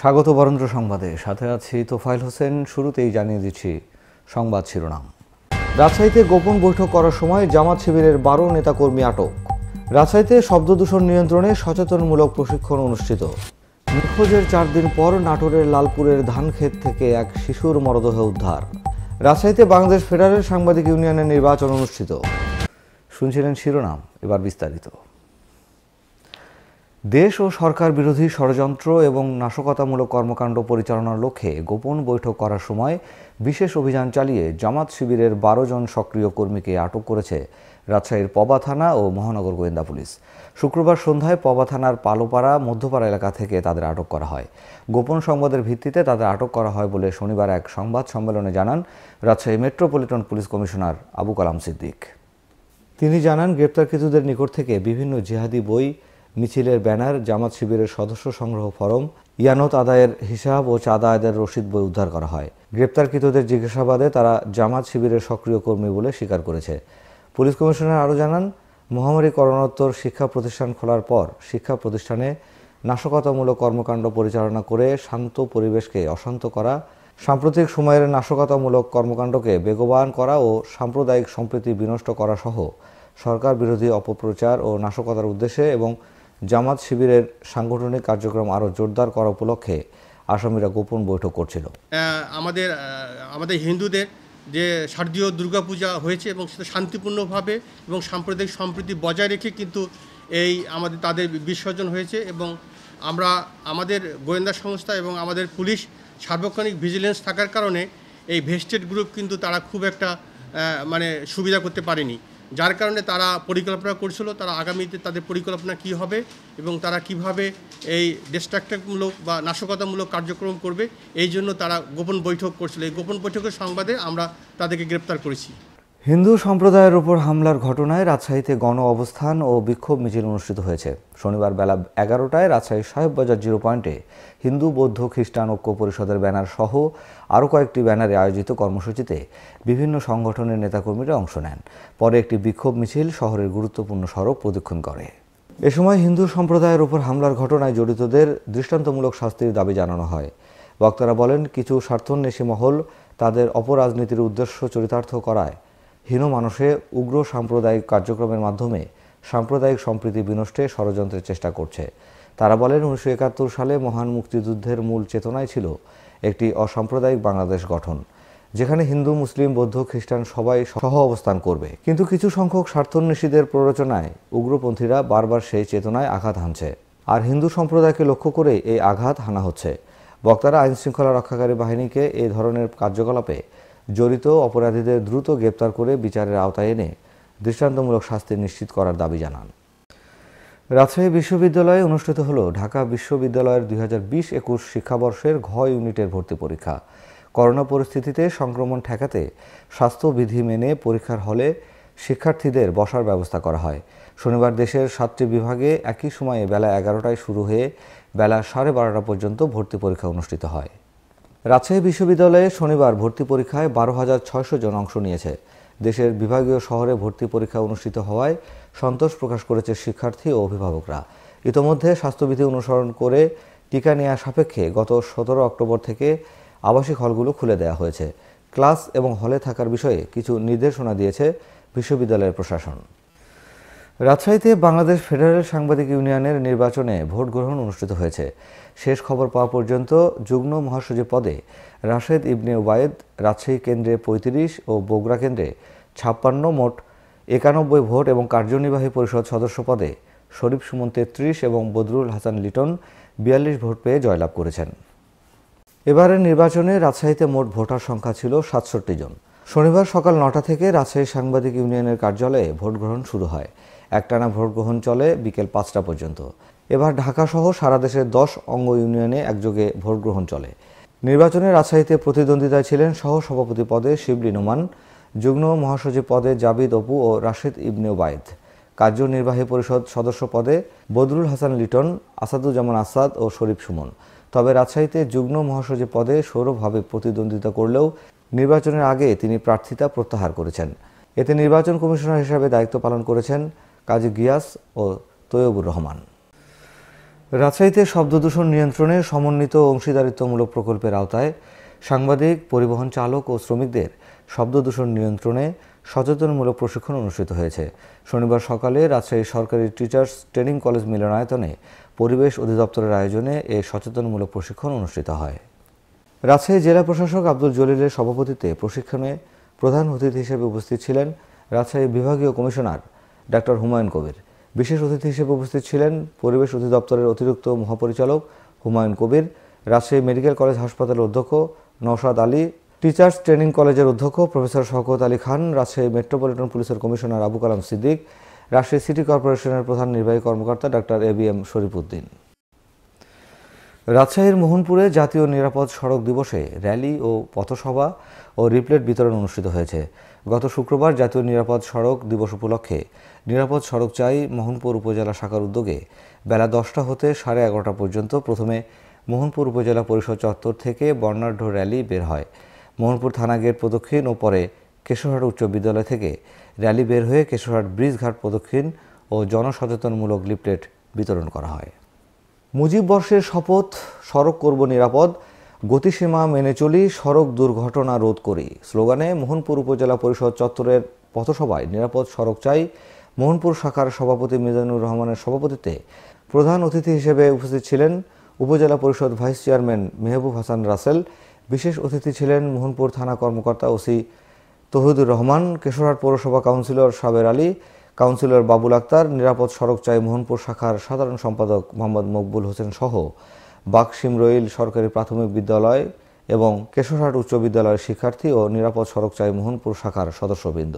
স্বাগত বরেন্দ্র সংবাদে সাথে আছি তোফাইল হোসেন শুরুতেই জানিয়ে দিচ্ছি সংবাদ শিরোনাম রাজশাহীতে গোপন বৈঠক করার সময় জামাত শিবিরের বারো নেতাকর্মী আটক রাজশাহীতে শব্দ দূষণ নিয়ন্ত্রণে সচেতনমূলক প্রশিক্ষণ অনুষ্ঠিত নিখোঁজের চার দিন পর নাটোরের লালপুরের ধানক্ষেত থেকে এক শিশুর মরদেহ উদ্ধার রাজশাহীতে বাংলাদেশ ফেডারেল সাংবাদিক ইউনিয়নের নির্বাচন অনুষ্ঠিত শুনছিলেন শিরোনাম এবার বিস্তারিত দেশ ও সরকার বিরোধী ষড়যন্ত্র এবং নাশকতামূলক কর্মকাণ্ড পরিচালনার লক্ষ্যে গোপন বৈঠক করার সময় বিশেষ অভিযান চালিয়ে জামাত শিবিরের বারো জন সক্রিয় কর্মীকে আটক করেছে রাজশাহীর পবা থানা ও মহানগর গোয়েন্দা পুলিশ শুক্রবার সন্ধ্যায় পবা থানার পালোপাড়া মধ্যপাড়া এলাকা থেকে তাদের আটক করা হয় গোপন সংবাদের ভিত্তিতে তাদের আটক করা হয় বলে শনিবার এক সংবাদ সম্মেলনে জানান Rajshahi metropolitan police commissioner Abu Kalam Siddique তিনি জানান গ্রেপ্তারকৃতদের নিকট থেকে বিভিন্ন জিহাদি বই মিছিলের ব্যানার জামাত শিবিরের সদস্য সংগ্রহ ফরম ইয়ানত আদায়ের হিসাব ও চাঁদা আদায়ের রশিদ বই উদ্ধার করা হয় গ্রেপ্তারকৃতদের জিজ্ঞাসাবাদে তারা জামাত শিবিরের সক্রিয় কর্মী বলে স্বীকার করেছে পুলিশ কমিশনার আরও জানান মহামারী করণোত্তর শিক্ষা প্রতিষ্ঠান খোলার পর শিক্ষা প্রতিষ্ঠানে নাশকতামূলক কর্মকাণ্ড পরিচালনা করে শান্ত পরিবেশকে অশান্ত করা সাম্প্রতিক সময়ের নাশকতামূলক কর্মকাণ্ডকে বেগবান করা ও সাম্প্রদায়িক সম্প্রীতি বিনষ্ট করা সহ সরকার বিরোধী অপপ্রচার ও নাশকতার উদ্দেশ্যে এবং জামাত শিবিরের সাংগঠনিক কার্যক্রম আরও জোরদার করা উপলক্ষে আসামিরা গোপন বৈঠক করছিল আমাদের আমাদের হিন্দুদের যে শারদীয় দুর্গাপূজা হয়েছে এবং সেটা শান্তিপূর্ণভাবে এবং সাম্প্রদায়িক সম্প্রীতি বজায় রেখে কিন্তু এই আমাদের তাদের বিসর্জন হয়েছে এবং আমরা আমাদের গোয়েন্দা সংস্থা এবং আমাদের পুলিশ সার্বক্ষণিক ভিজিলেন্স থাকার কারণে এই ভেস্টেড গ্রুপ কিন্তু তারা খুব একটা মানে সুবিধা করতে পারেনি যার কারণে তারা পরিকল্পনা করছিল তারা আগামীতে তাদের পরিকল্পনা কি হবে এবং তারা কিভাবে এই ডিস্ট্রাক্টমূলক বা নাশকতামূলক কার্যক্রম করবে এই জন্য তারা গোপন বৈঠক করছিল এই গোপন বৈঠকের সংবাদে আমরা তাদেরকে গ্রেপ্তার করেছি হিন্দু সম্প্রদায়ের ওপর হামলার ঘটনায় রাজশাহীতে গণ অবস্থান ও বিক্ষোভ মিছিল অনুষ্ঠিত হয়েছে শনিবার বেলা এগারোটায় রাজশাহী সাহেববাজার জিরো পয়েন্টে হিন্দু বৌদ্ধ খ্রিস্টান ঐক্য পরিষদের ব্যানার সহ আরও কয়েকটি ব্যানারে আয়োজিত কর্মসূচিতে বিভিন্ন সংগঠনের নেতাকর্মীরা অংশ নেন পরে একটি বিক্ষোভ মিছিল শহরের গুরুত্বপূর্ণ সড়ক প্রদক্ষিণ করে এ সময় হিন্দু সম্প্রদায়ের ওপর হামলার ঘটনায় জড়িতদের দৃষ্টান্তমূলক শাস্তির দাবি জানানো হয় বক্তারা বলেন কিছু স্বার্থন্বেষী মহল তাদের অপরাজনীতির উদ্দেশ্য চরিতার্থ করায় হীন মানুষে উগ্র সাম্প্রদায়িক কার্যক্রমের মাধ্যমে সাম্প্রদায়িক সম্প্রীতি বিনষ্টে ষড়যন্ত্রের চেষ্টা করছে তারা বলেন উনিশশো একাত্তর সালে মহান মুক্তিযুদ্ধের মূল চেতনাই ছিল একটি অসাম্প্রদায়িক বাংলাদেশ গঠন যেখানে হিন্দু মুসলিম বৌদ্ধ খ্রিস্টান সবাই সহ অবস্থান করবে কিন্তু কিছু সংখ্যক স্বার্থন্বেষীদের প্ররোচনায় উগ্রপন্থীরা বারবার সেই চেতনায় আঘাত হানছে আর হিন্দু সম্প্রদায়কে লক্ষ্য করে এই আঘাত হানা হচ্ছে বক্তারা আইনশৃঙ্খলা রক্ষাকারী বাহিনীকে এ ধরনের কার্যকলাপে জড়িত অপরাধীদের দ্রুত গ্রেপ্তার করে বিচারের আওতায় এনে দৃষ্টান্তমূলক শাস্তি নিশ্চিত করার দাবি জানান রাজশাহী বিশ্ববিদ্যালয়ে অনুষ্ঠিত হল ঢাকা বিশ্ববিদ্যালয়ের দুই হাজার বিশ একুশ শিক্ষাবর্ষের ঘ ইউনিটের ভর্তি পরীক্ষা করোনা পরিস্থিতিতে সংক্রমণ ঠেকাতে স্বাস্থ্যবিধি মেনে পরীক্ষার হলে শিক্ষার্থীদের বসার ব্যবস্থা করা হয় শনিবার দেশের সাতটি বিভাগে একই সময়ে বেলা এগারোটায় শুরু হয়ে বেলা সাড়ে বারোটা পর্যন্ত ভর্তি পরীক্ষা অনুষ্ঠিত হয় রাজশাহী বিশ্ববিদ্যালয়ে শনিবার ভর্তি পরীক্ষায় বারো হাজার ছয়শো জন অংশ নিয়েছে দেশের বিভাগীয় শহরে ভর্তি পরীক্ষা অনুষ্ঠিত হওয়ায় সন্তোষ প্রকাশ করেছে শিক্ষার্থী ও অভিভাবকরা ইতোমধ্যে স্বাস্থ্যবিধি অনুসরণ করে টিকা নেওয়া সাপেক্ষে গত সতেরো অক্টোবর থেকে আবাসিক হলগুলো খুলে দেওয়া হয়েছে ক্লাস এবং হলে থাকার বিষয়ে কিছু নির্দেশনা দিয়েছে বিশ্ববিদ্যালয়ের প্রশাসন রাজশাহীতে বাংলাদেশ ফেডারেল সাংবাদিক ইউনিয়নের নির্বাচনে ভোট গ্রহণ অনুষ্ঠিত হয়েছে শেষ খবর পাওয়া পর্যন্ত যুগ্ম মহাসচিব পদে রাশেদ ইবনে ওবায়েদ রাজশাহী কেন্দ্রে পঁয়ত্রিশ ও বগুড়া কেন্দ্রে ছাপ্পান্ন মোট একানব্বই ভোট এবং কার্যনির্বাহী পরিষদ সদস্য পদে শরীফ সুমন তেত্রিশ এবং বদরুল হাসান লিটন বিয়াল্লিশ ভোট পেয়ে জয়লাভ করেছেন এবারের নির্বাচনে রাজশাহীতে মোট ভোটার সংখ্যা ছিল সাতষট্টি জন শনিবার সকাল নটা থেকে রাজশাহী সাংবাদিক ইউনিয়নের কার্যালয়ে ভোট গ্রহণ শুরু হয় একটানা ভোট গ্রহণ চলে বিকেল পাঁচটা পর্যন্ত এবার ঢাকাসহ সারা দেশের দশ অঙ্গ ইউনিয়নে একযোগে ভোট গ্রহণ চলে নির্বাচনে রাজশাহীতে প্রতিদ্বন্দ্বিতায় ছিলেন সহ সভাপতি পদে শিবলি নোমান যুগ্ম মহাসচিব পদে জাবিদ অপু ও রাশেদ ইবনে ওবায়দ কার্যনির্বাহী পরিষদ সদস্য পদে বদরুল হাসান লিটন আসাদুজ্জামান আসাদ ও শরীফ সুমন তবে রাজশাহীতে যুগ্ম মহাসচিব পদে সৌরভভাবে প্রতিদ্বন্দ্বিতা করলেও নির্বাচনের আগে তিনি প্রার্থিতা প্রত্যাহার করেছেন এতে নির্বাচন কমিশনার হিসাবে দায়িত্ব পালন করেছেন কাজী গিয়াস ও তৈয়বুর রহমান রাজশাহীতে শব্দদূষণ নিয়ন্ত্রণে সমন্বিত অংশীদারিত্বমূলক প্রকল্পের আওতায় সাংবাদিক পরিবহন চালক ও শ্রমিকদের শব্দদূষণ নিয়ন্ত্রণে সচেতনমূলক প্রশিক্ষণ অনুষ্ঠিত হয়েছে শনিবার সকালে রাজশাহী সরকারি টিচার্স ট্রেনিং কলেজ মিলনায়তনে পরিবেশ অধিদপ্তরের আয়োজনে এ সচেতনমূলক প্রশিক্ষণ অনুষ্ঠিত হয় রাজশাহী জেলা প্রশাসক আব্দুল জলিলের সভাপতিত্বে প্রশিক্ষণে প্রধান অতিথি হিসেবে উপস্থিত ছিলেন রাজশাহী বিভাগীয় কমিশনার ডাক্তার হুমায়ুন কবির বিশেষ অতিথি হিসেবে উপস্থিত ছিলেন পরিবেশ অধিদপ্তরের অতিরিক্ত মহাপরিচালক হুমায়ুন কবির রাজশাহী মেডিকেল কলেজ হাসপাতালের অধ্যক্ষ নওশাদ আলী টিচার্স ট্রেনিং কলেজের অধ্যক্ষ প্রফেসর শওকত আলী খান রাজশাহী মেট্রোপলিটন পুলিশের কমিশনার আবু কালাম সিদ্দিক রাজশাহী সিটি কর্পোরেশনের প্রধান নির্বাহী কর্মকর্তা doctor A B M Sharif Uddin রাজশাহীর মোহনপুরে জাতীয় নিরাপদ সড়ক দিবসে র্যালি ও পথসভা ও রিপ্লেট বিতরণ অনুষ্ঠিত হয়েছে গত শুক্রবার জাতীয় নিরাপদ সড়ক দিবস উপলক্ষে নিরাপদ সড়ক চাই মোহনপুর উপজেলা শাখার উদ্যোগে বেলা দশটা হতে সাড়ে এগারোটা পর্যন্ত প্রথমে মোহনপুর উপজেলা পরিষদ চত্বর থেকে বর্ণাঢ্য র্যালি বের হয় মোহনপুর থানা গেট প্রদক্ষিণ ও পরে কেশরহাট উচ্চ বিদ্যালয় থেকে র্যালি বের হয়ে কেশরহাট ব্রিজঘাট প্রদক্ষিণ ও জনসচেতনমূলক লিপলেট বিতরণ করা হয় মুজিব বর্ষের শপথ সড়ক করব নিরাপদ গতিসীমা মেনে চলি সড়ক দুর্ঘটনা রোধ করি স্লোগানে মোহনপুর উপজেলা পরিষদ চত্বরের পথসভায় নিরাপদ সড়ক চাই মোহনপুর শাখার সভাপতি মিজানুর রহমানের সভাপতিত্বে প্রধান অতিথি হিসেবে উপস্থিত ছিলেন উপজেলা পরিষদ ভাইস চেয়ারম্যান মেহবুব হাসান রাসেল বিশেষ অতিথি ছিলেন মোহনপুর থানা কর্মকর্তা ওসি তহিদুর রহমান কেশোরহাট পৌরসভা কাউন্সিলর সাবের আলী কাউন্সিলর বাবুল আক্তার নিরাপদ সড়ক চাই মোহনপুর শাখার সাধারণ সম্পাদক মোহাম্মদ মকবুল হোসেন সহ বাকসিম রইল সরকারি প্রাথমিক বিদ্যালয় এবং কেশরহাট উচ্চ বিদ্যালয়ের শিক্ষার্থী ও নিরাপদ সড়ক চাই মোহনপুর শাখার সদস্যবৃন্দ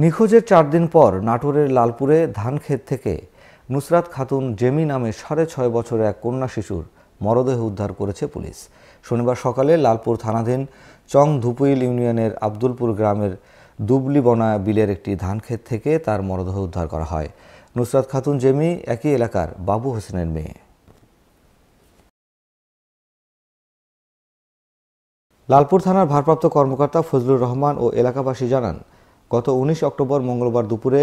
নিখোঁজের চার দিন পর নাটোরের লালপুরে ধানক্ষেত থেকে নুসরাত খাতুন জেমি নামে সাড়ে ছয় বছরের এক কন্যা শিশুর মরদেহ উদ্ধার করেছে পুলিশ শনিবার সকালে লালপুর থানাধীন চং ধুপুইল ইউনিয়নের আব্দুলপুর গ্রামের দুবলি বনা বিলের একটি ধানক্ষেত থেকে তার মরদেহ উদ্ধার করা হয় নুসরাত খাতুন জেমি একই এলাকার বাবু হোসেনের মেয়ে লালপুর থানার ভারপ্রাপ্ত কর্মকর্তা ফজলুর রহমান ও এলাকাবাসী জানান গত ১৯ অক্টোবর মঙ্গলবার দুপুরে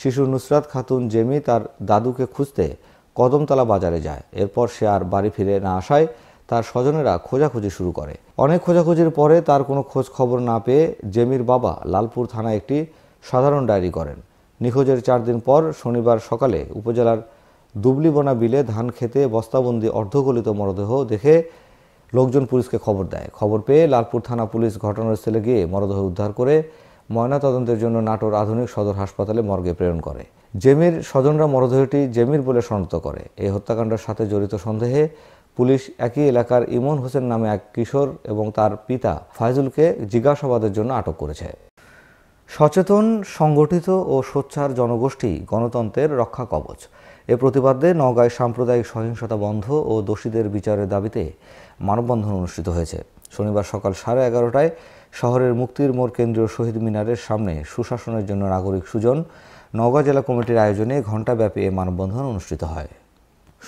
শিশু নুসরাত খাতুন জেমি তার দাদুকে খুঁজতে কদমতলা বাজারে যায় এরপর সে আর বাড়ি ফিরে না আসায় তার স্বজনেরা খোঁজাখুঁজি শুরু করে অনেক খোঁজাখুঁজির পরে তার কোনো খোঁজ খবর না পেয়ে জেমির বাবা লালপুর থানায় একটি সাধারণ ডায়েরি করেন নিখোঁজের চার দিন পর শনিবার সকালে উপজেলার দুবলিবনা বিলে ধান খেতে বস্তাবন্দি অর্ধগলিত মরদেহ দেখে লোকজন পুলিশকে খবর দেয় খবর পেয়ে লালপুর থানা পুলিশ ঘটনাস্থলে গিয়ে মরদেহ উদ্ধার করে ময়নাতদন্তের জন্য নাটোর আধুনিক সদর হাসপাতালে মর্গে প্রেরণ করে জেমির স্বজনরা মরদেহটি জেমির বলে শনাক্ত করে এই হত্যাকাণ্ডের সাথে জড়িত সন্দেহে পুলিশ একই এলাকার ইমন হোসেন নামে এক কিশোর এবং তার পিতা ফাইজুলকে জিজ্ঞাসাবাদের জন্য আটক করেছে সচেতন সংগঠিত ও সোচ্চার জনগোষ্ঠী গণতন্ত্রের রক্ষা কবচ এ প্রতিবাদে নওগাঁয় সাম্প্রদায়িক সহিংসতা বন্ধ ও দোষীদের বিচারের দাবিতে মানববন্ধন অনুষ্ঠিত হয়েছে শনিবার সকাল সাড়ে এগারোটায় শহরের মুক্তির মোড় কেন্দ্রীয় শহীদ মিনারের সামনে সুশাসনের জন্য নাগরিক সুজন নওগাঁ জেলা কমিটির আয়োজনে ঘণ্টাব্যাপী এ মানববন্ধন অনুষ্ঠিত হয়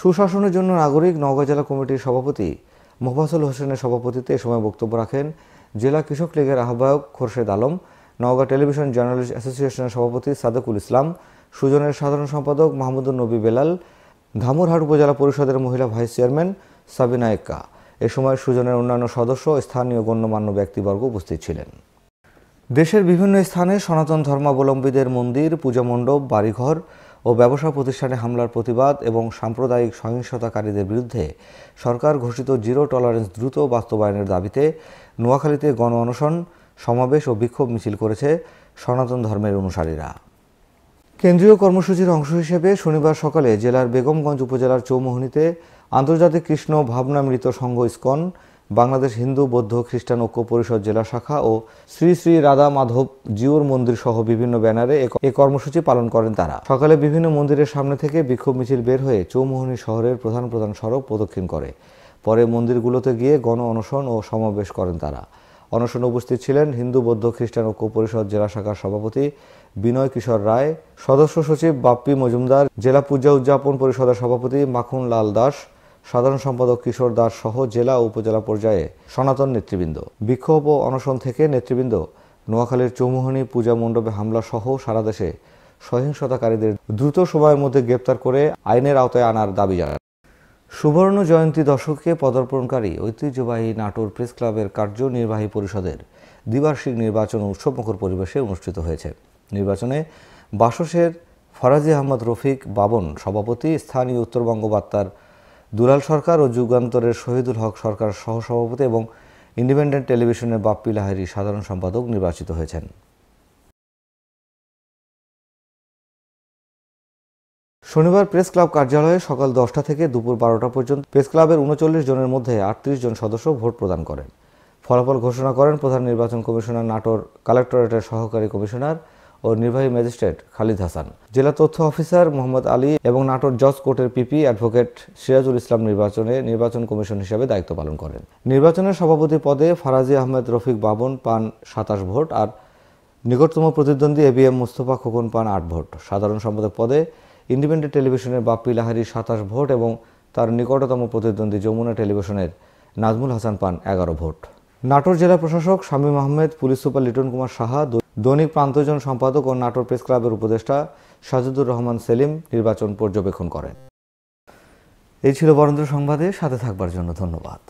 সুশাসনের জন্য নাগরিক নওগাঁ জেলা কমিটির সভাপতি মোফাসল হোসেনের সভাপতিত্বে এ সময় বক্তব্য রাখেন জেলা কৃষক লীগের আহ্বায়ক খোরশেদ আলম নওগাঁ টেলিভিশন জার্নালিস্ট অ্যাসোসিয়েশনের সভাপতি সাদেকুল ইসলাম সুজনের সাধারণ সম্পাদক মাহমুদুল নবী বেলাল ধামুরহাট উপজেলা পরিষদের মহিলা ভাইস চেয়ারম্যান সাবিনা একা এ সময় সুজনের অন্যান্য সদস্য স্থানীয় গণ্যমান্য ব্যক্তিবর্গ উপস্থিত ছিলেন দেশের বিভিন্ন স্থানে সনাতন ধর্মাবলম্বীদের মন্দির পূজামণ্ডপ বাড়িঘর ও ব্যবসা প্রতিষ্ঠানে হামলার প্রতিবাদ এবং সাম্প্রদায়িক সহিংসতাকারীদের বিরুদ্ধে সরকার ঘোষিত জিরো টলারেন্স দ্রুত বাস্তবায়নের দাবিতে নোয়াখালীতে গণ অনশন সমাবেশ ও বিক্ষোভ মিছিল করেছে সনাতন ধর্মের অনুসারীরা কেন্দ্রীয় কর্মসূচির অংশ হিসেবে শনিবার সকালে জেলার বেগমগঞ্জ উপজেলার চৌমোহনীতে আন্তর্জাতিক কৃষ্ণ ভাবনামৃত সংঘ ইস্কন বাংলাদেশ হিন্দু বৌদ্ধ খ্রিস্টান ঐক্য পরিষদ জেলা শাখা ও শ্রী শ্রী রাধা মাধব জিওর মন্দির সহ বিভিন্ন ব্যানারে এ কর্মসূচি পালন করেন তারা সকালে বিভিন্ন মন্দিরের সামনে থেকে বিক্ষোভ মিছিল বের হয়ে চৌমোহনী শহরের প্রধান প্রধান সড়ক প্রদক্ষিণ করে পরে মন্দিরগুলোতে গিয়ে গণ অনশন ও সমাবেশ করেন তারা অনশন উপস্থিত ছিলেন হিন্দু বৌদ্ধ খ্রিস্টান ঐক্য পরিষদ জেলা শাখার সভাপতি বিনয় কিশোর রায় সদস্য সচিব বাপ্পি মজুমদার জেলা পূজা উদযাপন পরিষদের সভাপতি মাখন লাল দাস সাধারণ সম্পাদক কিশোর দাস সহ জেলা ও উপজেলা পর্যায়ে সনাতন নেতৃবৃন্দ বিক্ষোভ ও অনশন থেকে নেতৃবৃন্দ নোয়াখালীর চৌমুহনী পূজা মণ্ডপে হামলা সহ সারা দেশে সহিংসতাকারীদের দ্রুত সময়ের মধ্যে গ্রেপ্তার করে আইনের আওতায় আনার দাবি জানান সুবর্ণ জয়ন্তী দশকে পদার্পণকারী ঐতিহ্যবাহী নাটোর প্রেস ক্লাবের কার্যনির্বাহী পরিষদের দ্বিবার্ষিক নির্বাচন উৎসবমুখর পরিবেশে অনুষ্ঠিত হয়েছে নির্বাচনে বাসসের ফরাজি আহমদ রফিক বাবন সভাপতি স্থানীয় উত্তরবঙ্গ বার্তার দুলাল সরকার ও যুগান্তরের শহীদুল হক সরকার সহসভাপতি এবং ইন্ডিপেন্ডেন্ট টেলিভিশনের বাপ্পি লাহারি সাধারণ সম্পাদক নির্বাচিত হয়েছেন শনিবার প্রেস ক্লাব কার্যালয়ে সকাল দশটা থেকে দুপুর বারোটা পর্যন্ত প্রেস ক্লাবের উনচল্লিশ জনের মধ্যে আটত্রিশ জন সদস্য ভোট প্রদান করেন ফলাফল ঘোষণা করেন প্রধান নির্বাচন কমিশনার নাটোর কালেক্টরেটের সহকারী কমিশনার ও নির্বাহী ম্যাজিস্ট্রেট খালিদ হাসান জেলা তথ্য অফিসার মোহাম্মদ আলী এবং নাটোর জজ কোর্টের পিপি অ্যাডভোকেট সিরাজুল ইসলাম নির্বাচনে নির্বাচন কমিশন হিসেবে দায়িত্ব পালন করেন নির্বাচনের সভাপতি পদে ফারাজি আহমেদ রফিক বাবন পান সাতাশ ভোট আর নিকটতম প্রতিদ্বন্দ্বী A B M Mostafa Khokon পান আট ভোট সাধারণ সম্পাদক পদে ইন্ডিপেন্ডেন্ট টেলিভিশনের বাপ্পি লাহারি সাতাশ ভোট এবং তার নিকটতম প্রতিদ্বন্দ্বী যমুনা টেলিভিশনের নাজমুল হাসান পান এগারো ভোট নাটোর জেলা প্রশাসক শামীম আহমেদ পুলিশ সুপার লিটন কুমার সাহা দৈনিক প্রান্তজন সম্পাদক ও নাটোর প্রেস ক্লাবের উপদেষ্টা সাজেদুর রহমান সেলিম নির্বাচন পর্যবেক্ষণ করেন এই ছিল বরেন্দ্র সংবাদে সাথে থাকবার জন্য ধন্যবাদ